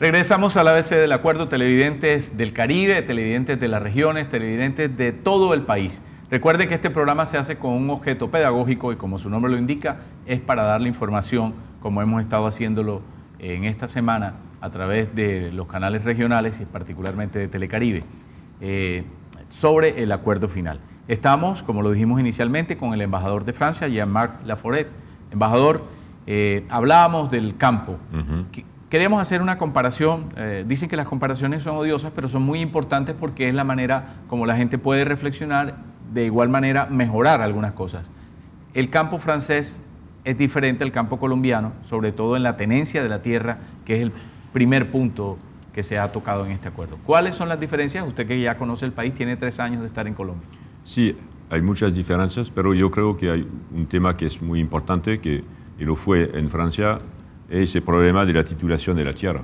Regresamos a la ABC del acuerdo, televidentes del Caribe, televidentes de las regiones, televidentes de todo el país. Recuerde que este programa se hace con un objeto pedagógico y como su nombre lo indica, es para darle información, como hemos estado haciéndolo en esta semana a través de los canales regionales y particularmente de Telecaribe, eh, sobre el acuerdo final. Estamos, como lo dijimos inicialmente, con el embajador de Francia, Jean-Marc Laforet. Embajador, eh, hablábamos del campo. Queremos hacer una comparación, eh, dicen que las comparaciones son odiosas, pero son muy importantes porque es la manera como la gente puede reflexionar, de igual manera mejorar algunas cosas. El campo francés es diferente al campo colombiano, sobre todo en la tenencia de la tierra, que es el primer punto que se ha tocado en este acuerdo. ¿Cuáles son las diferencias? Usted que ya conoce el país, tiene tres años de estar en Colombia. Sí, hay muchas diferencias, pero yo creo que hay un tema que es muy importante, que y lo fue en Francia, es el problema de la titulación de la tierra.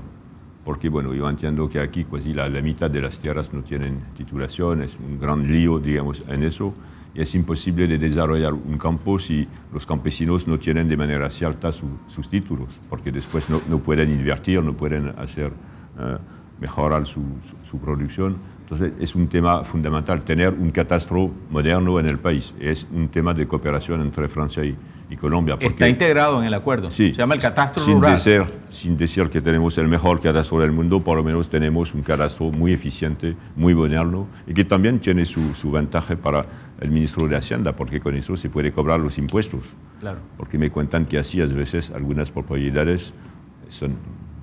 Porque, bueno, yo entiendo que aquí casi pues, la, mitad de las tierras no tienen titulación, es un gran lío, digamos, en eso. Y es imposible de desarrollar un campo si los campesinos no tienen de manera cierta sus títulos, porque después no, pueden invertir, no pueden eh, mejorar su, su, producción. Entonces es un tema fundamental, tener un catastro moderno en el país. Es un tema de cooperación entre Francia y, y Colombia. Porque, Está integrado en el acuerdo. Sí, se llama el catastro sin rural. sin decir que tenemos el mejor catastro del mundo, por lo menos tenemos un catastro muy eficiente, muy moderno y que también tiene su, su ventaja para el ministro de Hacienda, porque con eso se puede cobrar los impuestos. Claro. Porque me cuentan que así a veces algunas propiedades son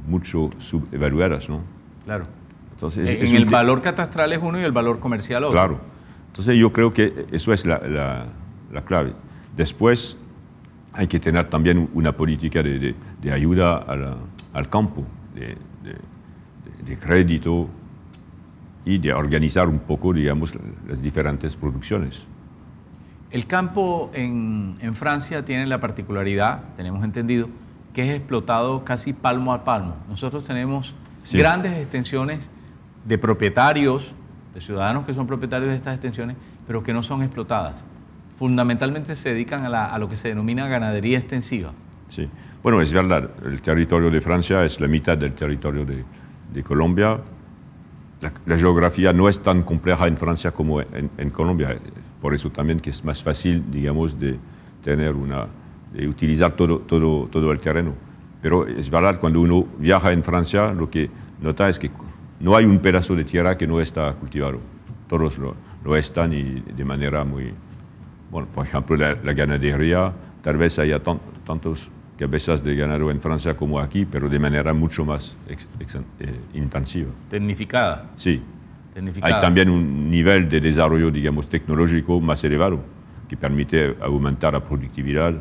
mucho subevaluadas, ¿no? Claro. Entonces, el valor catastral es uno y el valor comercial otro. Claro. Entonces yo creo que eso es la, la clave. Después, hay que tener también una política de, ayuda al, campo, de, crédito y de organizar un poco, digamos, las diferentes producciones. El campo en, Francia tiene la particularidad, tenemos entendido, que es explotado casi palmo a palmo. Nosotros tenemos grandes extensiones de propietarios, de ciudadanos que son propietarios de estas extensiones, pero que no son explotadas fundamentalmente se dedican a, lo que se denomina ganadería extensiva. Sí, bueno, es verdad, el territorio de Francia es la mitad del territorio de, Colombia. La, geografía no es tan compleja en Francia como en, Colombia, por eso también que es más fácil, digamos, de tener una, de utilizar todo, todo, todo el terreno. Pero es verdad, cuando uno viaja en Francia, lo que nota es que no hay un pedazo de tierra que no está cultivado. Todos lo están y de manera muy, bueno, por ejemplo, la, ganadería, tal vez haya tantos cabezas de ganado en Francia como aquí, pero de manera mucho más eh, intensiva. Tecnificada. Sí. Tecnificada. Hay también un nivel de desarrollo, digamos, tecnológico más elevado, que permite aumentar la productividad.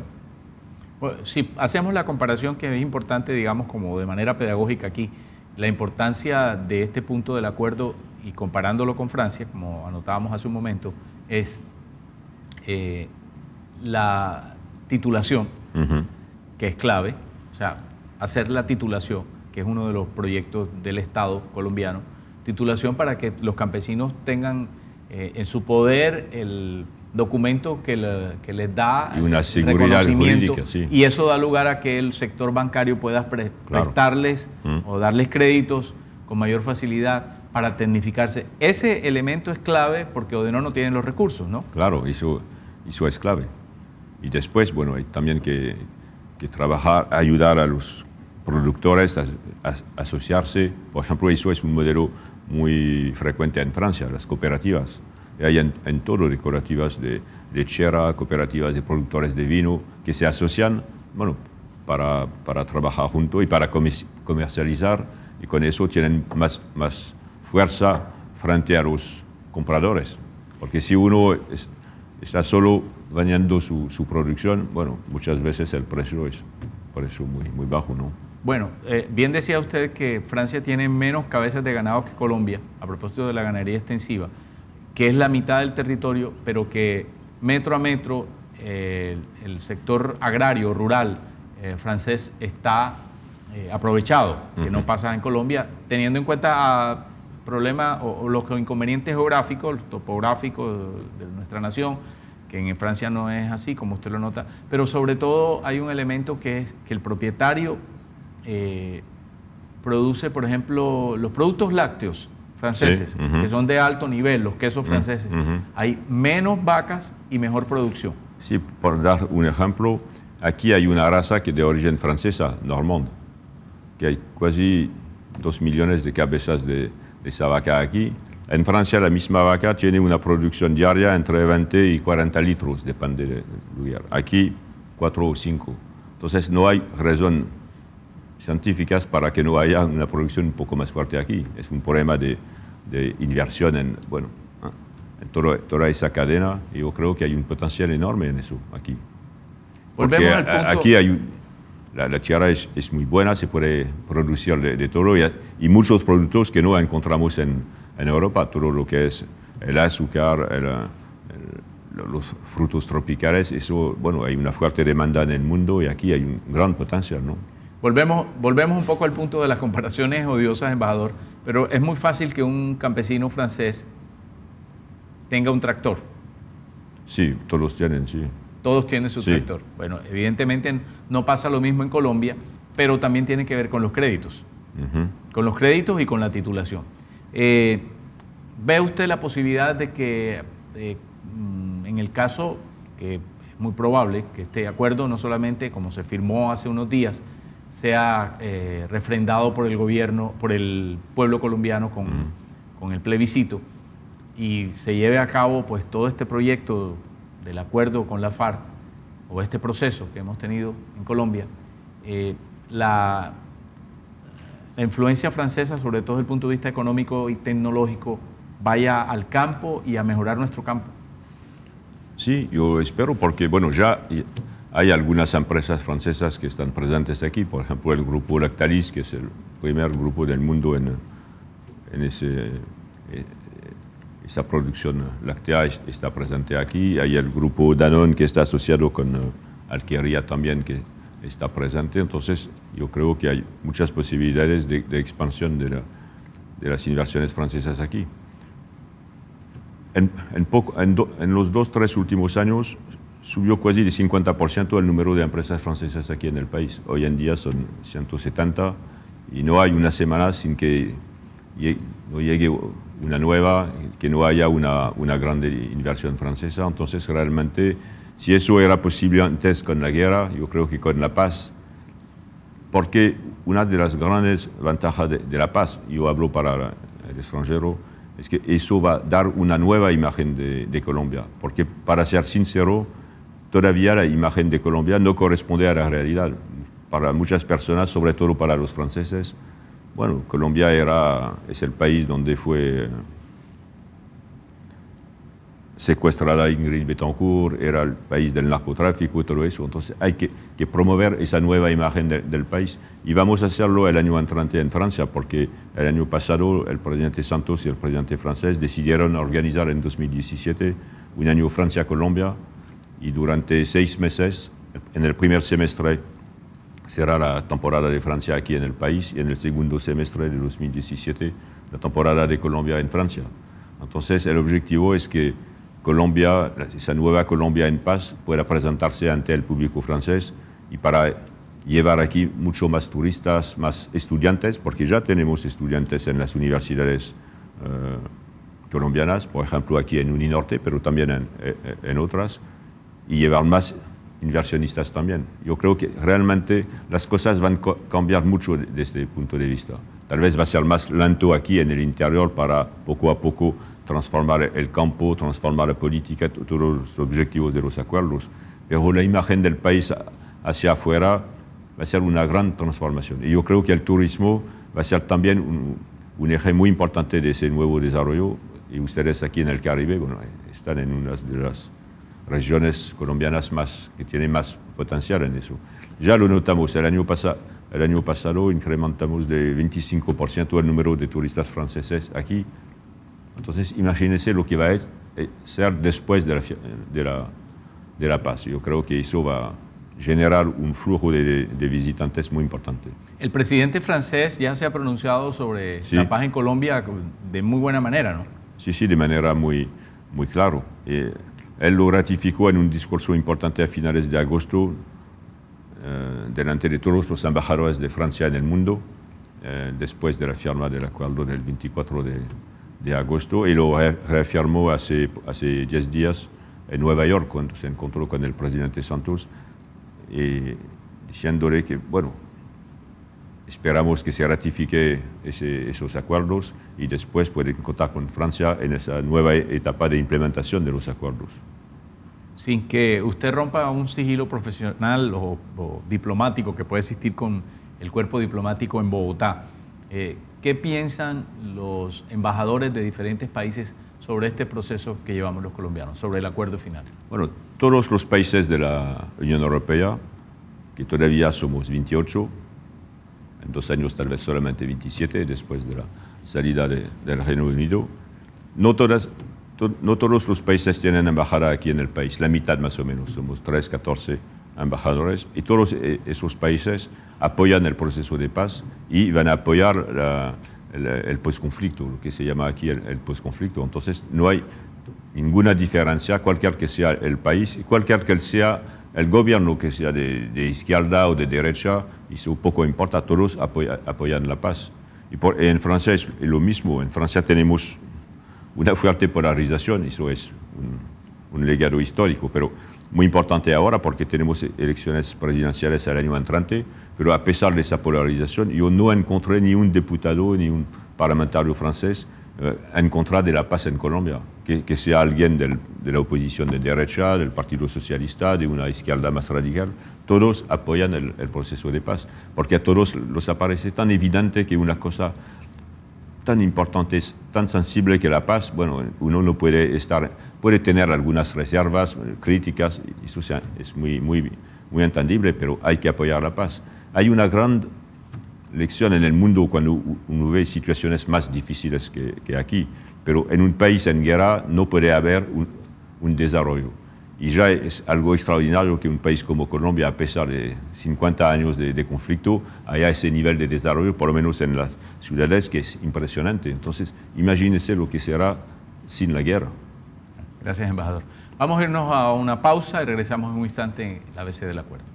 si hacemos la comparación que es importante, digamos, como de manera pedagógica aquí, la importancia de este punto del acuerdo y comparándolo con Francia, como anotábamos hace un momento, es eh, la titulación, que es clave, o sea, hacer la titulación, que es uno de los proyectos del Estado colombiano, titulación para que los campesinos tengan eh, en su poder el documento que, les da y reconocimiento y eso da lugar a que el sector bancario pueda prestarles o darles créditos con mayor facilidad para tecnificarse. Ese elemento es clave porque de no tiene los recursos, ¿no? Claro, eso, eso es clave. Y después, bueno, hay también que, que trabajar, ayudar a los productores a, asociarse. Por ejemplo, eso es un modelo muy frecuente en Francia, las cooperativas. hay en, todo de cooperativas de lechera, cooperativas de productores de vino, que se asocian bueno, para, para trabajar juntos y para comercializar. Y con eso tienen más, más fuerza frente a los compradores. Porque si uno está solo dañando su, su, producción, bueno, muchas veces el precio es por eso muy, muy bajo, ¿no? Bueno, eh, bien decía usted que Francia tiene menos cabezas de ganado que Colombia, a propósito de la ganadería extensiva, que es la mitad del territorio, pero que metro a metro eh, el, sector agrario, rural eh, francés está aprovechado, que no pasa en Colombia, teniendo en cuenta a problema o, los inconvenientes geográficos, topográficos de, nuestra nación, que en Francia no es así, como usted lo nota, pero sobre todo hay un elemento que es que el propietario eh, produce, por ejemplo, los productos lácteos franceses, que son de alto nivel, los quesos mm, franceses. Hay menos vacas y mejor producción. Sí, por dar un ejemplo, aquí hay una raza que de origen francesa, Normand que hay casi dos millones de cabezas de, esa vaca aquí. En Francia la misma vaca tiene una producción diaria entre 20 y 40 litros, depende del lugar. Aquí 4 o 5. Entonces no hay razón científicas para que no haya una producción un poco más fuerte aquí. Es un problema de, inversión en, bueno, ah, en toda esa cadena. y Yo creo que hay un potencial enorme en eso aquí. al punto... aquí hay la, tierra es, muy buena, se puede producir de, todo y, muchos productos que no encontramos en, Europa, todo lo que es el azúcar, los frutos tropicales, eso, bueno, hay una fuerte demanda en el mundo y aquí hay un gran potencial, ¿no? Volvemos, volvemos un poco al punto de las comparaciones odiosas, embajador, pero es muy fácil que un campesino francés tenga un tractor. Sí, todos tienen, sí. Todos tienen su sector. Bueno, evidentemente no pasa lo mismo en Colombia, pero también tiene que ver con los créditos. Con los créditos y con la titulación. Eh, ¿Ve usted la posibilidad de que, eh, mm, en el caso que es muy probable, que este acuerdo no solamente, como se firmó hace unos días, sea eh, refrendado por el gobierno, por el pueblo colombiano con, con el plebiscito, y se lleve a cabo pues todo este proyecto del acuerdo con la FARC o este proceso que hemos tenido en Colombia, eh, la, la, influencia francesa, sobre todo desde el punto de vista económico y tecnológico, vaya al campo y a mejorar nuestro campo. Sí, yo espero porque, bueno, ya hay algunas empresas francesas que están presentes aquí, por ejemplo, el grupo Lactalis, que es el primer grupo del mundo en, en ese eh, esa producción láctea está presente aquí. Hay el grupo Danone que está asociado con eh, Alquería también que está presente. Entonces, yo creo que hay muchas posibilidades de, expansión de, las inversiones francesas aquí. En, en, los dos, tres últimos años subió casi de 50% el número de empresas francesas aquí en el país. Hoy en día son 170 y no hay una semana sin que no llegue una nueva, que no haya una, una grande inversión francesa. Entonces, realmente, si eso era posible antes con la guerra, yo creo que con la paz, porque una de las grandes ventajas de, la paz, yo hablo para el extranjero, es que eso va a dar una nueva imagen de, de, Colombia, porque para ser sincero, todavía la imagen de Colombia no corresponde a la realidad. Para muchas personas, sobre todo para los franceses, bueno, Colombia era, es el país donde fue secuestrada Ingrid Betancourt, era el país del narcotráfico y todo eso. Entonces hay que, promover esa nueva imagen del país y vamos a hacerlo el año entrante en Francia porque el año pasado el presidente Santos y el presidente francés decidieron organizar en 2017 un año Francia-Colombia y durante seis meses, en el primer semestre será la temporada de Francia aquí en el país y en el segundo semestre de 2017 la temporada de Colombia en Francia. Entonces el objetivo es que Colombia, esa nueva Colombia en paz, pueda presentarse ante el público francés y para llevar aquí mucho más turistas, más estudiantes, porque ya tenemos estudiantes en las universidades eh, colombianas, por ejemplo aquí en Uninorte, pero también en eh, eh, otras, y llevar más inversionistas también. Yo creo que realmente las cosas van a cambiar mucho desde este punto de vista. Tal vez va a ser más lento aquí en el interior para poco a poco transformar el campo, transformar la política, todos los objetivos de los acuerdos. Pero la imagen del país hacia afuera va a ser una gran transformación. Y yo creo que el turismo va a ser también un, un eje muy importante de ese nuevo desarrollo. Y ustedes aquí en el Caribe bueno, están en una de las regiones colombianas más, que tienen más potencial en eso. Ya lo notamos, el año, pasado el año pasado incrementamos de 25% el número de turistas franceses aquí. Entonces, imagínense lo que va a eh, ser después de la, de la, de la paz. Yo creo que eso va a generar un flujo de, visitantes muy importante. El presidente francés ya se ha pronunciado sobre la paz en Colombia de muy buena manera, ¿no? Sí, sí, de manera muy, muy clara. Eh, él lo ratificó en un discurso importante a finales de agosto eh, delante de todos los embajadores de Francia en el mundo, eh, después de la firma del acuerdo del 24 de, agosto, y lo reafirmó hace 10 días en Nueva York, cuando se encontró con el presidente Santos, y eh, diciéndole que, bueno, esperamos que se ratifique esos acuerdos y después pueden contar con Francia en esa nueva etapa de implementación de los acuerdos. Sin que usted rompa un sigilo profesional o, diplomático que puede existir con el cuerpo diplomático en Bogotá, eh, ¿qué piensan los embajadores de diferentes países sobre este proceso que llevamos los colombianos, sobre el acuerdo final? Bueno, todos los países de la Unión Europea, que todavía somos 28, en dos años tal vez solamente 27 después de la salida del Reino Unido. No, todas, todos los países tienen embajada aquí en el país, la mitad más o menos, somos 3, 14 embajadores y todos eh, esos países apoyan el proceso de paz y van a apoyar el, posconflicto, lo que se llama aquí el, posconflicto. Entonces no hay ninguna diferencia, cualquier que sea el país, cualquier que sea el gobierno, que sea de, izquierda o de derecha, eso poco importa, todos apoyan, la paz. Y, en Francia es lo mismo, en Francia tenemos una fuerte polarización, eso es un, legado histórico, pero muy importante ahora porque tenemos elecciones presidenciales el año entrante, pero a pesar de esa polarización, yo no encontré ni un diputado ni un parlamentario francés eh, en contra de la paz en Colombia, que, sea alguien de la oposición de derecha, del Partido Socialista, de una izquierda más radical, todos apoyan el, proceso de paz, porque a todos les aparece tan evidente que una cosa tan importante, tan sensible que la paz, bueno, uno no puede estar, puede tener algunas reservas, eh, críticas, eso es muy, muy, muy entendible, pero hay que apoyar la paz. Hay una gran lección en el mundo cuando uno ve situaciones más difíciles que, aquí. Pero en un país en guerra no puede haber un, desarrollo. Y ya es algo extraordinario que un país como Colombia, a pesar de 50 años de, conflicto, haya ese nivel de desarrollo, por lo menos en las ciudades, que es impresionante. Entonces, imagínese lo que será sin la guerra. Gracias, embajador. Vamos a irnos a una pausa y regresamos en un instante a la de del acuerdo.